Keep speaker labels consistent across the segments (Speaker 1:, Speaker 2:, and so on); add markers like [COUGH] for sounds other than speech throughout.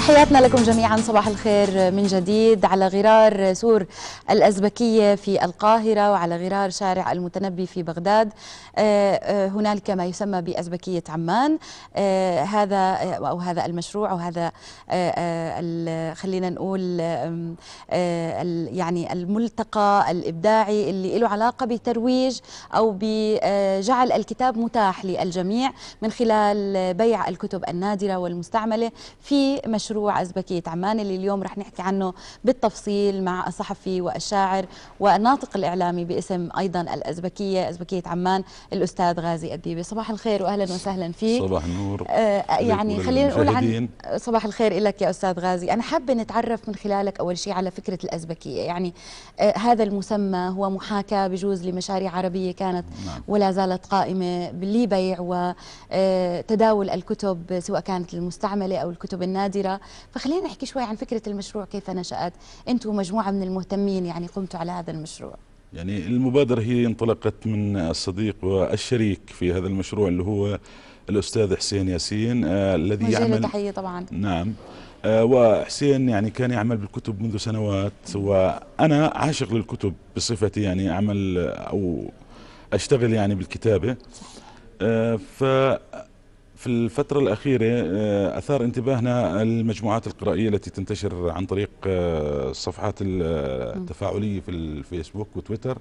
Speaker 1: تحياتنا لكم جميعا صباح الخير من جديد على غرار سور الأزبكية في القاهرة وعلى غرار شارع المتنبي في بغداد آه، آه، هنالك ما يسمى بأزبكية عمان آه، هذا أو هذا المشروع أو هذا خلينا نقول يعني الملتقى الإبداعي اللي له علاقة بترويج أو بجعل الكتاب متاح للجميع من خلال بيع الكتب النادرة والمستعملة في مشروع مشروع أزبكية عمان اللي اليوم رح نحكي عنه بالتفصيل مع الصحفي والشاعر والناطق الإعلامي باسم أيضا الأزبكية أزبكية عمان الأستاذ غازي أديبي صباح الخير وأهلا وسهلا فيك صباح النور آه, آه، يعني خلينا نقول عن صباح الخير لك يا أستاذ غازي أنا حابة نتعرف من خلالك أول شيء على فكرة الأزبكية يعني آه هذا المسمى هو محاكاة بجوز لمشاريع عربية كانت نعم. ولا زالت قائمة لبيع وتداول آه، الكتب سواء كانت المستعملة أو الكتب النادرة فخلينا نحكي شوي عن فكره المشروع كيف نشات انتم مجموعه من المهتمين يعني قمتوا على هذا المشروع
Speaker 2: يعني المبادرة هي انطلقت من الصديق والشريك في هذا المشروع اللي هو الأستاذ حسين ياسين آه الذي يعمل تحية طبعا نعم آه وحسين يعني كان يعمل بالكتب منذ سنوات وأنا عاشق للكتب بصفتي يعني أعمل أو أشتغل يعني بالكتابة آه ف في الفترة الأخيرة آه، أثار انتباهنا المجموعات القرائية التي تنتشر عن طريق آه، الصفحات آه، التفاعلية في الفيسبوك وتويتر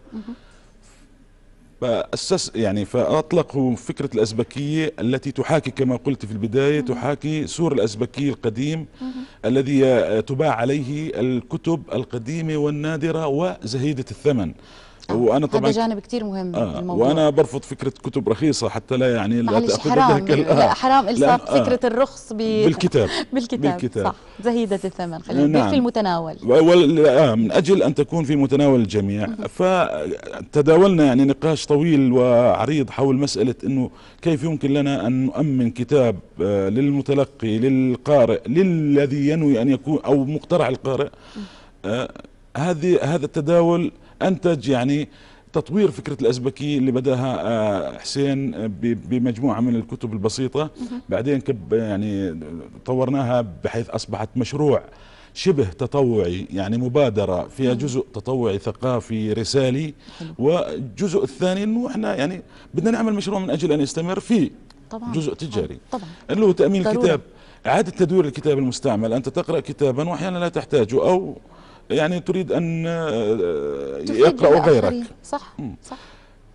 Speaker 2: فأسس يعني فأطلقوا فكرة الأزبكية التي تحاكي كما قلت في البداية تحاكي سور الأزبكي القديم الذي تباع عليه الكتب القديمة والنادرة وزهيدة الثمن نعم. وانا طبعا هذا جانب
Speaker 1: كثير مهم آه الموضوع. وانا
Speaker 2: برفض فكره كتب رخيصه حتى لا يعني لا تاخذ حرام آه لا حرام الصاق آه فكره
Speaker 1: الرخص بالكتاب
Speaker 2: [LAUGHS] بالكتاب, بالكتاب. صح
Speaker 1: زهيده الثمن خلينا نعم. في المتناول
Speaker 2: آه من اجل ان تكون في متناول الجميع فتداولنا يعني نقاش طويل وعريض حول مساله انه كيف يمكن لنا ان نؤمن كتاب آه للمتلقي للقارئ للذي ينوي ان يكون او مقترع القارئ آه هذه هذا التداول انتج يعني تطوير فكرة الأزبكي اللي بداها آه، حسين آه، بمجموعة من الكتب البسيطة بعدين كب يعني طورناها بحيث أصبحت مشروع شبه تطوعي يعني مبادرة فيها جزء تطوعي ثقافي رسالي والجزء الثاني أنه إحنا يعني بدنا نعمل مشروع من أجل أن يستمر في جزء تجاري طبعا اللي هو تأمين ضروري. الكتاب إعادة تدوير الكتاب المستعمل أنت تقرأ كتابا وأحيانا لا تحتاجه أو يعني تريد أن آه، آه، يقرأوا غيرك صح صح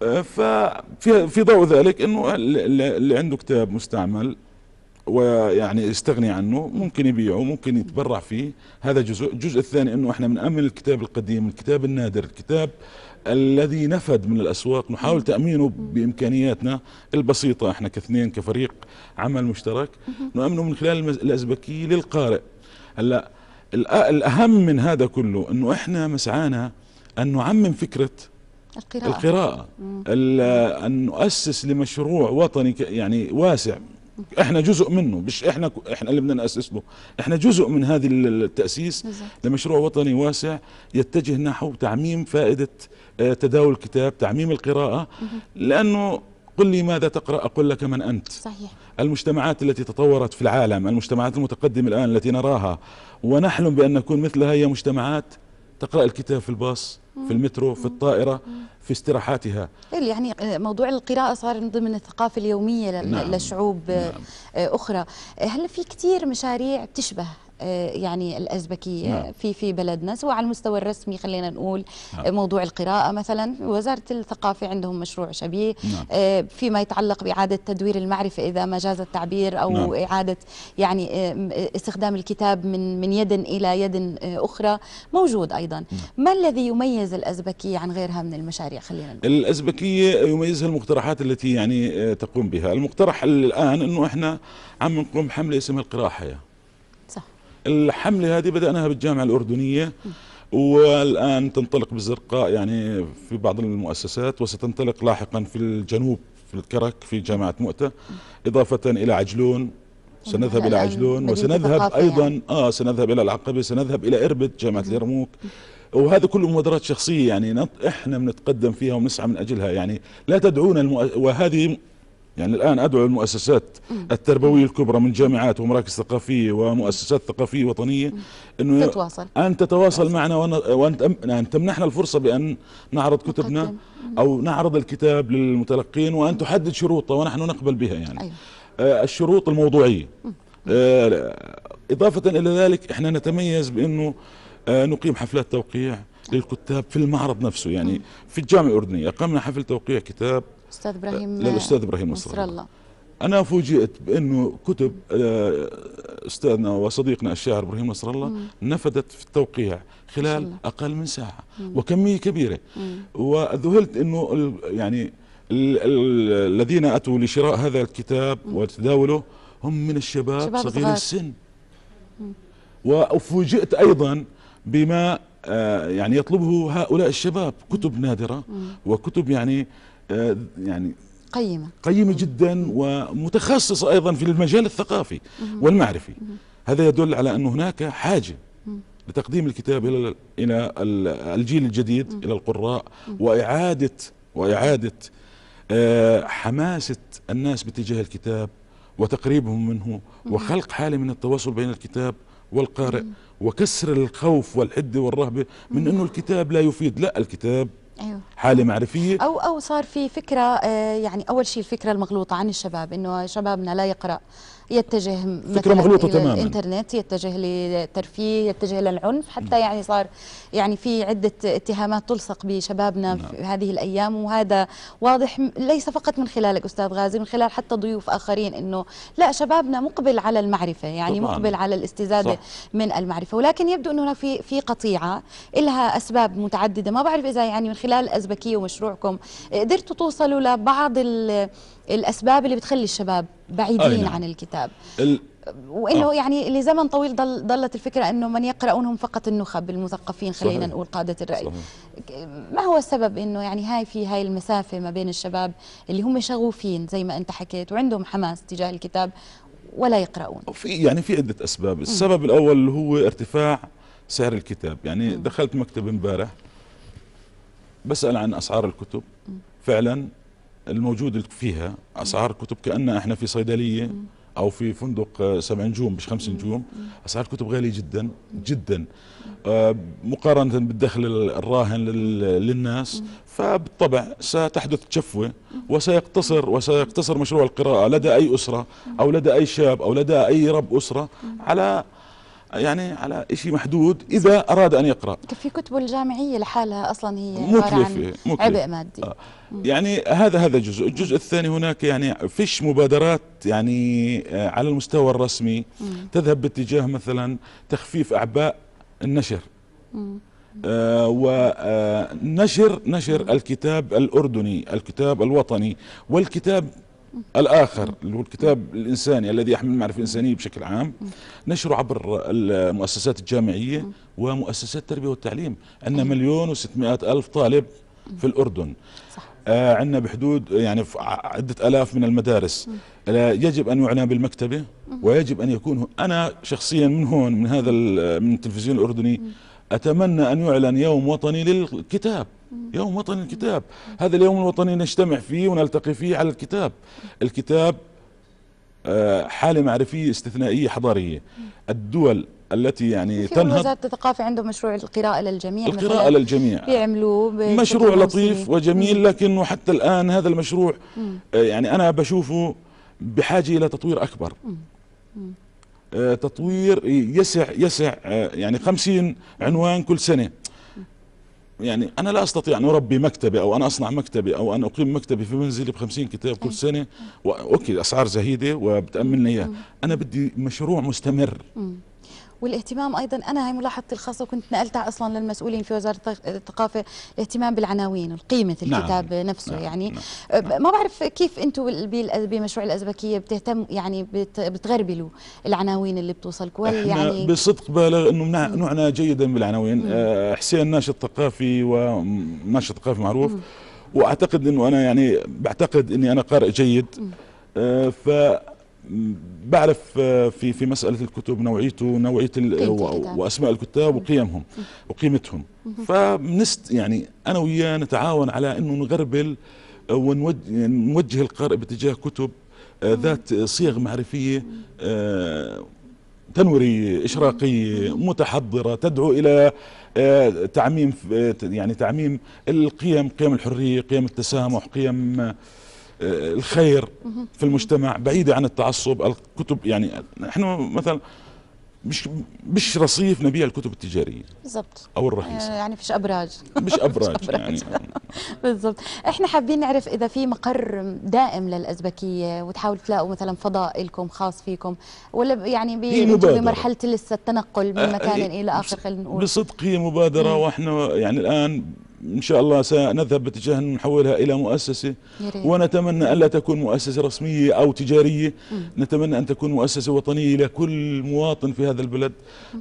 Speaker 2: آه، ففي في ضوء ذلك انه اللي عنده كتاب مستعمل ويعني يستغني عنه ممكن يبيعه ممكن يتبرع فيه هذا جزء الجزء الثاني انه احنا بنأمن الكتاب القديم الكتاب النادر الكتاب الذي نفد من الاسواق نحاول تامينه بامكانياتنا البسيطه احنا كاثنين كفريق عمل مشترك نؤمنه من خلال الازبكيه للقارئ هلا الأهم من هذا كله أنه إحنا مسعانا أن نعمم فكرة القراءة, القراءة. أن نؤسس لمشروع وطني يعني واسع احنا جزء منه مش احنا احنا اللي بدنا ناسس له احنا جزء من هذه التاسيس لمشروع وطني واسع يتجه نحو تعميم فائده آه، تداول الكتاب تعميم القراءه لانه قل لي ماذا تقرأ أقول لك من أنت صحيح. المجتمعات التي تطورت في العالم المجتمعات المتقدمة الآن التي نراها ونحلم بأن نكون مثلها هي مجتمعات تقرأ الكتاب في الباص في المترو في الطائرة في استراحاتها
Speaker 1: إيه، يعني آه، موضوع القراءة صار من ضمن الثقافة اليومية نعم. لشعوب نعم. آه، أخرى هل في كثير مشاريع بتشبه آه، يعني الأزبكية نعم. في في بلدنا سواء على المستوى الرسمي خلينا نقول نعم. آه، موضوع القراءة مثلا وزارة الثقافة عندهم مشروع شبيه نعم. آه، فيما يتعلق بإعادة تدوير المعرفة إذا ما جاز التعبير أو نعم. إعادة يعني استخدام الكتاب من من يد إلى يد أخرى موجود أيضا نعم. ما الذي يميز الأزبكية عن غيرها من المشاريع خلينا
Speaker 2: نقول الأزبكية يميزها المقترحات التي يعني تقوم بها المقترح الآن أنه إحنا عم نقوم حملة اسمها القراءة حياة الحملة هذه بدأناها بالجامعة الأردنية والآن تنطلق بالزرقاء يعني في بعض المؤسسات وستنطلق لاحقا في الجنوب في الكرك في جامعة مؤتة إضافة إلى عجلون سنذهب إلى عجلون وسنذهب يعني. أيضا يعني. آه سنذهب إلى العقبة سنذهب إلى إربد جامعة اليرموك وهذا كله مبادرات شخصية يعني نط... احنا بنتقدم فيها ونسعى من أجلها يعني لا تدعونا المؤ... وهذه يعني الآن أدعو المؤسسات التربوية الكبرى من جامعات ومراكز ثقافية ومؤسسات ثقافية وطنية أنه تتواصل. أن تتواصل معنا وأن يعني تمنحنا الفرصة بأن نعرض كتبنا أو نعرض الكتاب للمتلقين وأن تحدد شروطها ونحن نقبل بها يعني أيوة. آه، الشروط الموضوعية آه، إضافة إلى ذلك إحنا نتميز بأنه آه، نقيم حفلات توقيع للكتاب في المعرض نفسه يعني في الجامعة الأردنية أقمنا حفل توقيع كتاب
Speaker 1: استاذ ابراهيم للاستاذ ابراهيم نصر الله
Speaker 2: انا فوجئت بانه كتب آه، استاذنا وصديقنا الشاعر ابراهيم نصر الله نفذت في التوقيع خلال اقل من ساعه مم. وكميه كبيره وذهلت انه يعني الذين اتوا لشراء هذا الكتاب وتداوله هم من الشباب شباب صغير صغار. السن وفوجئت ايضا بما آه، يعني يطلبه هؤلاء الشباب كتب نادره وكتب يعني آه، يعني قيمة قيمة جدا ومتخصصة أيضا في المجال الثقافي والمعرفي هذا يدل على أن هناك حاجة لتقديم الكتاب إلى إلى الجيل الجديد إلى القراء وإعادة وإعادة آه، حماسة الناس باتجاه الكتاب وتقريبهم منه وخلق حالة من التواصل بين الكتاب والقارئ وكسر الخوف والحده والرهبه من انه الكتاب لا يفيد لا الكتاب أيوه. حاله معرفيه او
Speaker 1: او صار في فكره آه، يعني اول شيء الفكره المغلوطه عن الشباب انه شبابنا لا يقرا يتجه فكرة مغلوطة تماما الانترنت يتجه للترفيه يتجه للعنف حتى يعني صار يعني في عدة اتهامات تلصق بشبابنا م. في نعم. هذه الأيام وهذا واضح ليس فقط من خلالك أستاذ غازي من خلال حتى ضيوف آخرين أنه لا شبابنا مقبل على المعرفة يعني طبعاً. مقبل على الاستزادة صح. من المعرفة ولكن يبدو أنه في في قطيعة لها أسباب متعددة ما بعرف إذا يعني من خلال الأزبكية ومشروعكم قدرتوا توصلوا لبعض الاسباب اللي بتخلي الشباب بعيدين نعم. عن الكتاب
Speaker 2: ال... وانه آه.
Speaker 1: يعني لزمن طويل ضل ضلت الفكره انه من يقرؤونهم فقط النخب المثقفين خلينا صحيح. نقول قاده الراي صحيح. ما هو السبب انه يعني هاي في هاي المسافه ما بين الشباب اللي هم شغوفين زي ما انت حكيت وعندهم حماس تجاه الكتاب ولا يقرؤون في يعني
Speaker 2: في عده اسباب السبب م. الاول اللي هو ارتفاع سعر الكتاب يعني م. دخلت مكتب امبارح بسال عن اسعار الكتب م. فعلا الموجود فيها اسعار كتب كان احنا في صيدليه او في فندق آه، سبع نجوم مش خمس نجوم اسعار الكتب غاليه جدا جدا آه، مقارنه بالدخل الراهن للناس فبالطبع ستحدث تشفوه وسيقتصر وسيقتصر مشروع القراءه لدى اي اسره او لدى اي شاب او لدى اي رب اسره على يعني على شيء محدود اذا اراد ان يقرا
Speaker 1: في كتب الجامعيه لحالها اصلا هي مكلفه مكلف. عبء مادي
Speaker 2: آه. يعني هذا هذا جزء الجزء الثاني هناك يعني فيش مبادرات يعني آه، على المستوى الرسمي مم. تذهب باتجاه مثلا تخفيف اعباء النشر مم. آه ونشر آه، نشر الكتاب الأردني الكتاب الوطني والكتاب الآخر اللي هو الكتاب الإنساني الذي يحمل المعرفة الإنسانية بشكل عام نشره عبر المؤسسات الجامعية ومؤسسات التربية والتعليم عندنا مليون وستمائة ألف طالب في الأردن صح. آه عندنا بحدود يعني عدة ألاف من المدارس آه يجب أن يعنى بالمكتبة ويجب أن يكون أنا شخصيا من هون من هذا من التلفزيون الأردني أتمنى أن يعلن يوم وطني للكتاب يوم وطن الكتاب هذا اليوم الوطني نجتمع فيه ونلتقي فيه على الكتاب الكتاب آه، حالة معرفية استثنائية حضارية الدول التي يعني تنهض وزارة
Speaker 1: الثقافة عنده مشروع القراءة للجميع القراءة للجميع بيعملوه مشروع لطيف وجميل
Speaker 2: لكنه حتى الآن هذا المشروع آه، يعني أنا بشوفه بحاجة إلى تطوير أكبر آه، تطوير يسع يسع يعني خمسين عنوان كل سنة يعني أنا لا أستطيع أن أربي مكتبي أو أن أصنع مكتبي أو أن أقيم مكتبي في منزلي بخمسين كتاب كل سنة اوكي أسعار زهيدة وبتأمن لي إياه أنا بدي مشروع مستمر
Speaker 1: والاهتمام ايضا انا هاي ملاحظتي الخاصه كنت نقلتها اصلا للمسؤولين في وزاره الثقافه الاهتمام بالعناوين وقيمه نعم، الكتاب نعم. نفسه نعم. يعني نعم. أه، ما بعرف كيف انتم بمشروع الازبكيه بتهتم يعني بتغربلوا العناوين اللي بتوصلكم ولا يعني
Speaker 2: بصدق بالغ انه نوعنا جيدا بالعناوين أه حسين ناشط ثقافي وناشط ثقافي معروف مم. واعتقد انه انا يعني بعتقد اني انا قارئ جيد أه ف بعرف آه، في في مساله الكتب نوعيته نوعيه واسماء الكتاب وقيمهم وقيمتهم ف يعني انا وياه نتعاون على انه نغربل آه، ونوجه يعني القارئ باتجاه كتب آه، ذات صيغ معرفيه تنورية إشراقية متحضرة تدعو إلى تعميم يعني تعميم القيم قيم الحرية قيم التسامح قيم آه، الخير في المجتمع بعيدة عن التعصب الكتب يعني نحن مثلا مش مش رصيف نبيع الكتب التجاريه بالضبط او الرخيصه آه،
Speaker 1: يعني فيش ابراج مش ابراج, مش [LAUGHS] أبراج. يعني [LAUGHS] بالضبط احنا حابين نعرف اذا في مقر دائم للازبكيه وتحاولوا تلاقوا مثلا فضاء لكم خاص فيكم ولا يعني بمرحله لسه التنقل من آه، مكان الى اخر خلينا نقول
Speaker 2: بصدق هي مبادره واحنا يعني الان إن شاء الله سنذهب باتجاه نحولها إلى مؤسسة ونتمنى ألا تكون مؤسسة رسمية أو تجارية نتمنى أن تكون مؤسسة وطنية لكل مواطن في هذا البلد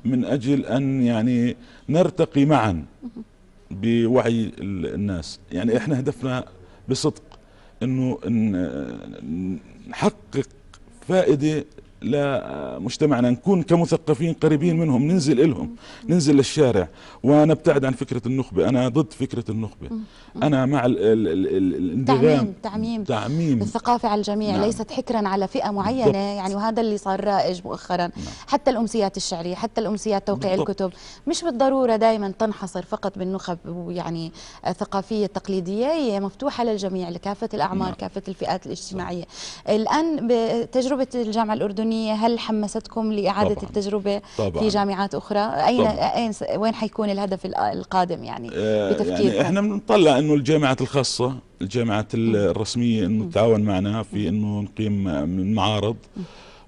Speaker 2: من أجل أن يعني نرتقي معا بوعي الناس يعني إحنا هدفنا بصدق أنه نحقق فائدة لمجتمعنا نكون كمثقفين قريبين منهم ننزل إلهم ننزل للشارع ونبتعد عن فكرة النخبة أنا ضد فكرة النخبة أنا مع الانضمام تعميم تعميم
Speaker 1: الثقافة على الجميع نعم. ليست حكرا على فئة معينة بالضبط. يعني وهذا اللي صار رائج مؤخرا نعم. حتى الأمسيات الشعرية حتى الأمسيات توقيع بالضبط. الكتب مش بالضرورة دائما تنحصر فقط بالنخب يعني ثقافية تقليدية هي مفتوحة للجميع لكافة الأعمار نعم. كافة الفئات الاجتماعية صح. الآن بتجربة الجامعة الأردنية يعني هل حمستكم لاعاده طبعاً التجربه طبعاً في جامعات اخرى اين اين وين حيكون الهدف القادم يعني, آه، يعني بتفكيركم يعني احنا
Speaker 2: بنطلع انه الجامعات الخاصه الجامعات الرسميه انه تتعاون معنا في انه نقيم من معارض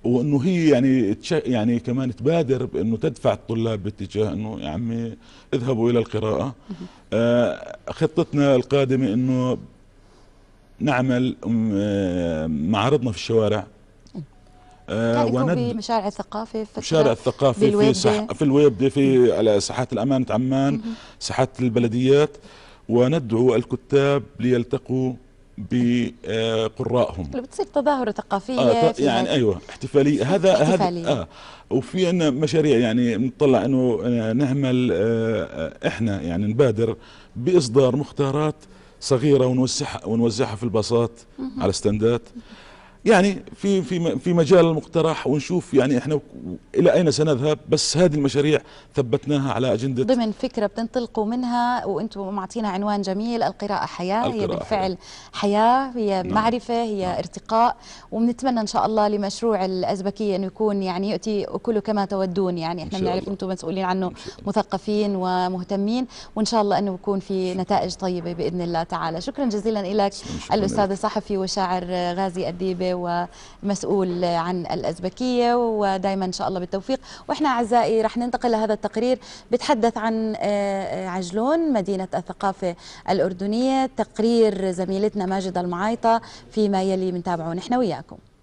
Speaker 2: وانه هي يعني يعني كمان تبادر بانه تدفع الطلاب باتجاه انه يا عمي اذهبوا الى القراءه آه خطتنا القادمه انه نعمل آه، معارضنا في الشوارع آه وند
Speaker 1: بمشارع الثقافي في مشارع
Speaker 2: في الويب صح في الويبدة في على ساحات الامانه عمان ساحات البلديات وندعو الكتاب ليلتقوا بقرائهم
Speaker 1: بتصير تظاهره ثقافيه آه يعني
Speaker 2: ايوه احتفاليه هذا احتفالي هذا اه وفي عندنا مشاريع يعني بنطلع انه آه، نعمل آه،, آه احنا يعني نبادر باصدار مختارات صغيره ونوزعها ونوزعها في الباصات على ستاندات يعني في في في مجال المقترح ونشوف يعني احنا الى اين سنذهب بس هذه المشاريع ثبتناها على اجنده ضمن
Speaker 1: فكره بتنطلقوا منها وانتم معطينا عنوان جميل القراءه حياه القراءة هي بالفعل حياه, حياة هي نعم. معرفه هي نعم. ارتقاء وبنتمنى ان شاء الله لمشروع الازبكيه انه يكون يعني ياتي كله كما تودون يعني احنا بنعرف انتم مسؤولين عنه مثقفين ومهتمين وان شاء الله انه يكون في نتائج طيبه باذن الله تعالى شكرا جزيلا لك الاستاذ الصحفي وشاعر غازي الديبه ومسؤول عن الأزبكية ودائما إن شاء الله بالتوفيق وإحنا أعزائي رح ننتقل لهذا التقرير بتحدث عن آه، عجلون مدينة الثقافة الأردنية تقرير زميلتنا ماجدة المعايطة فيما يلي تابعون نحن وياكم